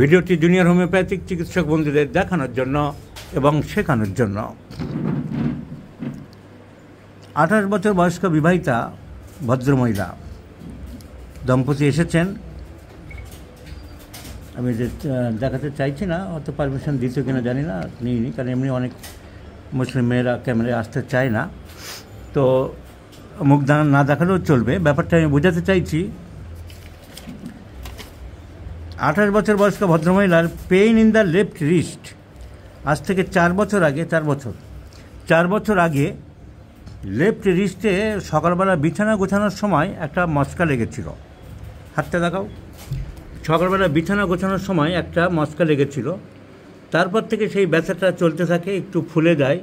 ভিডিওটি junior homeopathic চিকিৎসক বন্ধুদের দেখানোর জন্য এবং শেখানোর জন্য আঠাশ বছর বয়স্ক বিবাহিতা ভদ্রমহিলা দম্পতি এসেছেন আমি দেখাতে চাইছি না অত পারমিশন দিত কিনা জানি না নিইনি কারণ এমনি অনেক মুসলিম মেয়েরা ক্যামেরায় আসতে চায় না তো মুখ না দেখালেও চলবে ব্যাপারটা আমি বোঝাতে চাইছি আঠাশ বছর বয়স্ক ভদ্রমহিলার pain in the left wrist আজ থেকে চার বছর আগে চার বছর চার বছর আগে লেফট রিস্টে সকালবেলা বিছানা গোছানোর সময় একটা মস্কা লেগেছিল হাতটা দেখাও সকালবেলা বিছানা গোছানোর সময় একটা মস্কা লেগেছিল তারপর থেকে সেই ব্যথাটা চলতে থাকে একটু ফুলে যায়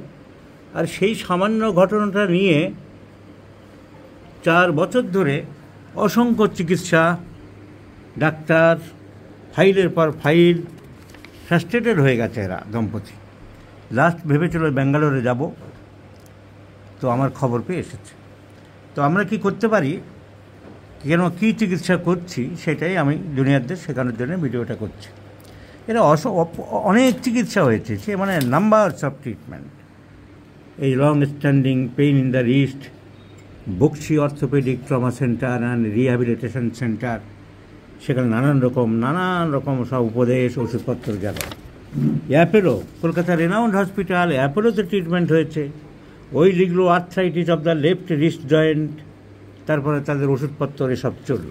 আর সেই সামান্য ঘটনাটা নিয়ে চার বছর ধরে অসংখ্য চিকিৎসা ডাক্তার ফাইলের পর ফাইল ফ্রাস্ট্রেটেড হয়ে গেছে এরা দম্পতি লাস্ট ভেবেছিল ব্যাঙ্গালোরে যাব তো আমার খবর পেয়ে এসেছে তো আমরা কি করতে পারি কেন কী চিকিৎসা করছি সেটাই আমি দুনিয়াদের শেখানোর জন্য ভিডিওটা করছি এরা অস অনেক চিকিৎসা হয়েছে সে মানে নাম্বারস অফ ট্রিটমেন্ট এই long standing pain in the wrist Bakshi orthopaedic trauma centre and rehabilitation centre সেখানে নানান রকম নানান রকম সব উপদেশ ওষুধপত্র গেল অ্যাপেলো কলকাতার রেনাউন্ড হসপিটাল অ্যাপেলোতে ট্রিটমেন্ট হয়েছে ওই লিখলো arthritis of the left wrist joint তারপরে তাদের ওষুধপত্র এসব চলল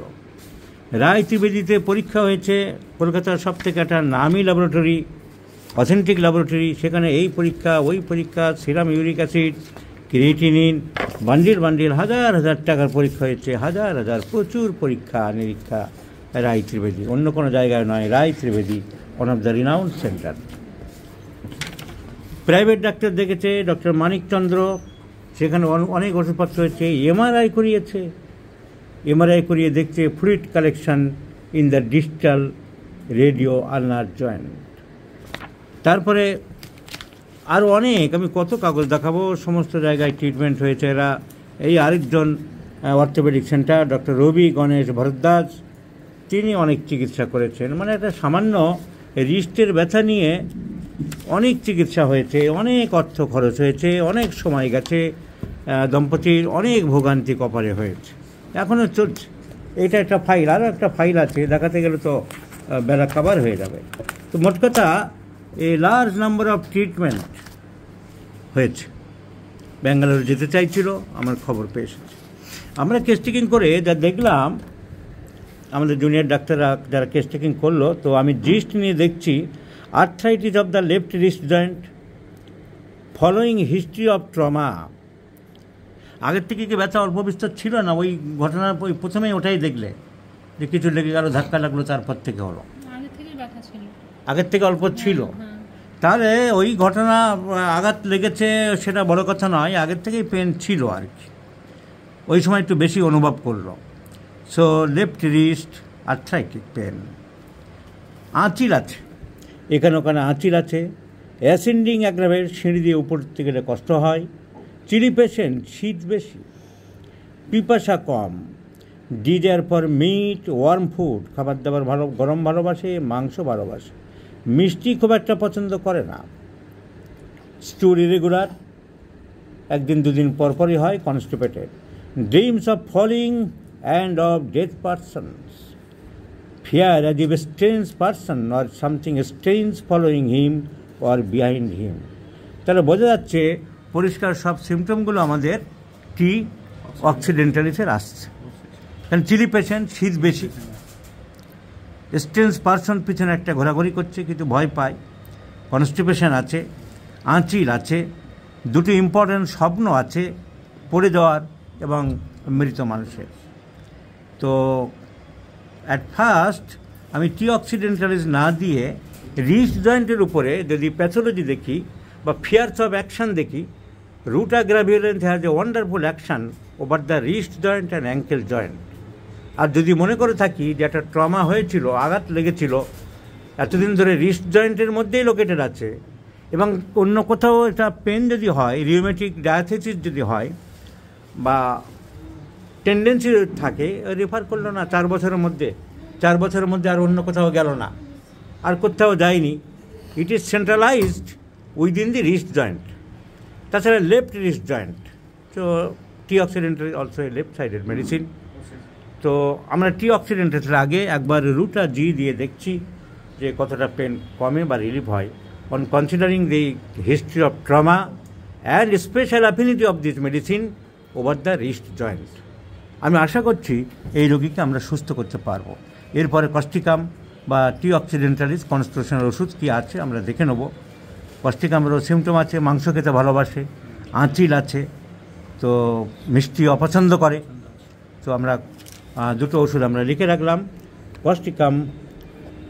রায় ত্রিবেদীতে পরীক্ষা হয়েছে কলকাতার সব থেকে একটা নামি ল্যাবরেটরি অথেন্টিক ল্যাবরেটরি সেখানে এই পরীক্ষা ওই পরীক্ষা serum uric acid creatinine bundle bundle হাজার হাজার টাকার পরীক্ষা হয়েছে হাজার হাজার প্রচুর পরীক্ষা নিরীক্ষা রায় ত্রিবেদী অন্য কোনো জায়গায় নয় Roy Trivedi one of the renowned centre private ডাক্তার দেখেছে ডক্টর মানিকচন্দ্র সেখানে অনেক ওষুধপত্র হয়েছে এমআরআই করিয়েছে এমআরআই করিয়ে দেখছে fluid collection in the digital radio ulnar joint তারপরে আরও অনেক আমি কত কাগজ দেখাবো সমস্ত জায়গায় ট্রিটমেন্ট হয়েছে এরা এই আরেকজন orthopaedic centre doctor Ravi Ganesh Bharadwaj তিনি অনেক চিকিৎসা করেছেন মানে একটা সামান্য রিস্টের ব্যথা নিয়ে অনেক চিকিৎসা হয়েছে অনেক অর্থ খরচ হয়েছে অনেক সময় গেছে দম্পতির অনেক ভোগান্তি কপালে হয়েছে এখনও চলছে এটা একটা ফাইল আরও একটা ফাইল আছে দেখাতে গেলে তো বেলা কাবার হয়ে যাবে তো মোট কথা a large number of treatment হয়েছে ব্যাঙ্গালোর যেতে চাইছিল আমার খবর পেয়েছে আমরা কেস্টিকিং করে যা দেখলাম আমাদের জুনিয়র ডাক্তাররা যারা কেস টেকিং করলো তো আমি রিস্ট নিয়ে দেখছি arthritis of the left wrist joint following history of trauma আগের থেকে কি ব্যথা অল্প বিস্তর ছিল না ওই ঘটনার ওই প্রথমেই ওটাই দেখলে যে কিছু লেগে গেল ধাক্কা লাগলো তারপর থেকে হলো আগের থেকে অল্প হ্যাঁ, ছিল হ্যাঁ। তাহলে ওই ঘটনা আঘাত লেগেছে সেটা বড় কথা নয় আগের থেকেই পেন ছিল আর কি ওই সময় একটু বেশি অনুভব করলো so left wrist arthritic pain আঁচিল আছে এখানে ওখানে আঁচিল আছে অ্যাসেন্ডিং অ্যাগ্রাভের সিঁড়ি দিয়ে উপর থেকে গেলে কষ্ট হয় চিলি পেশেন্ট শীত বেশি পিপাসা কম desire for meat warm food খাবার দাবার ভালো গরম ভালোবাসে মাংস ভালোবাসে মিষ্টি খুব একটা পছন্দ করে না স্টুর ইরেগুলার একদিন দুদিন পরপরই হয় constipated dreams of falling and of dead persons. Fear as if a strange person or something strange following him or behind him. তাহলে বোঝা যাচ্ছে পরিষ্কার সব সিমটমগুলো আমাদের টি অক্সিডেন্টালিসের আসছে কারণ চিলি পেশেন্ট শীত বেশি স্ট্রেন্স পার্সন পিছনে একটা ঘোরাঘুরি করছে কিন্তু ভয় পায় কনস্টিপেশন আছে আঁচিল আছে দুটি ইম্পর্টেন্ট স্বপ্ন আছে পড়ে যাওয়ার এবং মৃত মানুষের তো অ্যাট ফার্স্ট আমি টি অক্সিডেন্টালিস না দিয়ে রিচ জয়েন্টের উপরে যদি প্যাথোলজি দেখি বা ফিয়ার্স অফ অ্যাকশান দেখি রুটা গ্রাভিওলেন্স has a wonderful action over the wrist joint and ankle joint আর যদি মনে করে থাকি যে একটা ট্রমা হয়েছিল আঘাত লেগেছিল এতদিন ধরে রিস্ট জয়েন্টের মধ্যেই লোকেটেড আছে এবং অন্য কোথাও এটা পেন যদি হয় রিওমেটিক ডায়াথেসিস যদি হয় বা টেন্ডেন্সি থাকে রেফার করলো না চার বছরের মধ্যে চার বছরের মধ্যে আর অন্য কোথাও গেল না আর কোথাও যায়নি it is centralised within the wrist joint তাছাড়া লেফট রিস্ট জয়েন্ট তো টি অক্সিডেন্ট অলসো লেফট সাইডের মেডিসিন তো আমরা টি অক্সিডেন্টের আগে একবার রুটা জি দিয়ে দেখছি যে কতটা পেন কমে বা রিলিফ হয় on considering the history of trauma and special affinity of this medicine over the wrist joint আমি আশা করছি এই রোগীকে আমরা সুস্থ করতে পারবো এরপরে কস্টিকাম বা টি অক্সিডেন্টালিস কনস্ট্রোশনের ওষুধ কী আছে আমরা দেখে নেব কস্টিকামেরও সিমটম আছে মাংস খেতে ভালোবাসে আঁচিল আছে তো মিষ্টি অপছন্দ করে তো আমরা দুটো ওষুধ আমরা লিখে রাখলাম কস্টিকাম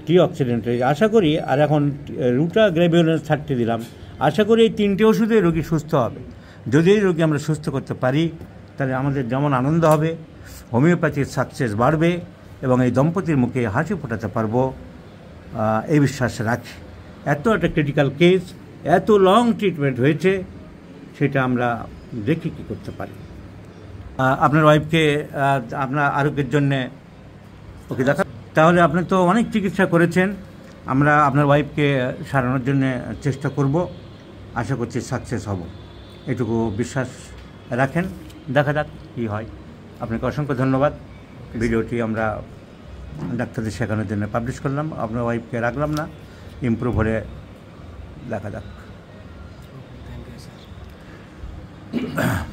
টি অক্সিডেন্টালিস আশা করি আর এখন রুটা গ্রেভিউলেন্স থার্টি দিলাম আশা করি এই তিনটে ওষুধে রোগী সুস্থ হবে যদি এই রোগী আমরা সুস্থ করতে পারি তাহলে আমাদের যেমন আনন্দ হবে হোমিওপ্যাথির সাকসেস বাড়বে এবং এই দম্পতির মুখে হাসি ফোটাতে পারবো এই বিশ্বাস রাখি এত একটা ক্রিটিক্যাল কেস এত লং ট্রিটমেন্ট হয়েছে সেটা আমরা দেখি কী করতে পারি আপনার ওয়াইফকে আপনার আরোগ্যের জন্যে ওকে দেখা তাহলে আপনি তো অনেক চিকিৎসা করেছেন আমরা আপনার ওয়াইফকে সারানোর জন্য চেষ্টা করব আশা করছি সাকসেস হব এটুকু বিশ্বাস রাখেন দেখা যাক কী হয় আপনাকে অসংখ্য ধন্যবাদ ভিডিওটি আমরা ডাক্তারদের শেখানোর জন্য পাবলিশ করলাম আপনার ওয়াইফকে রাখলাম না ইম্প্রুভ হলে দেখা যাক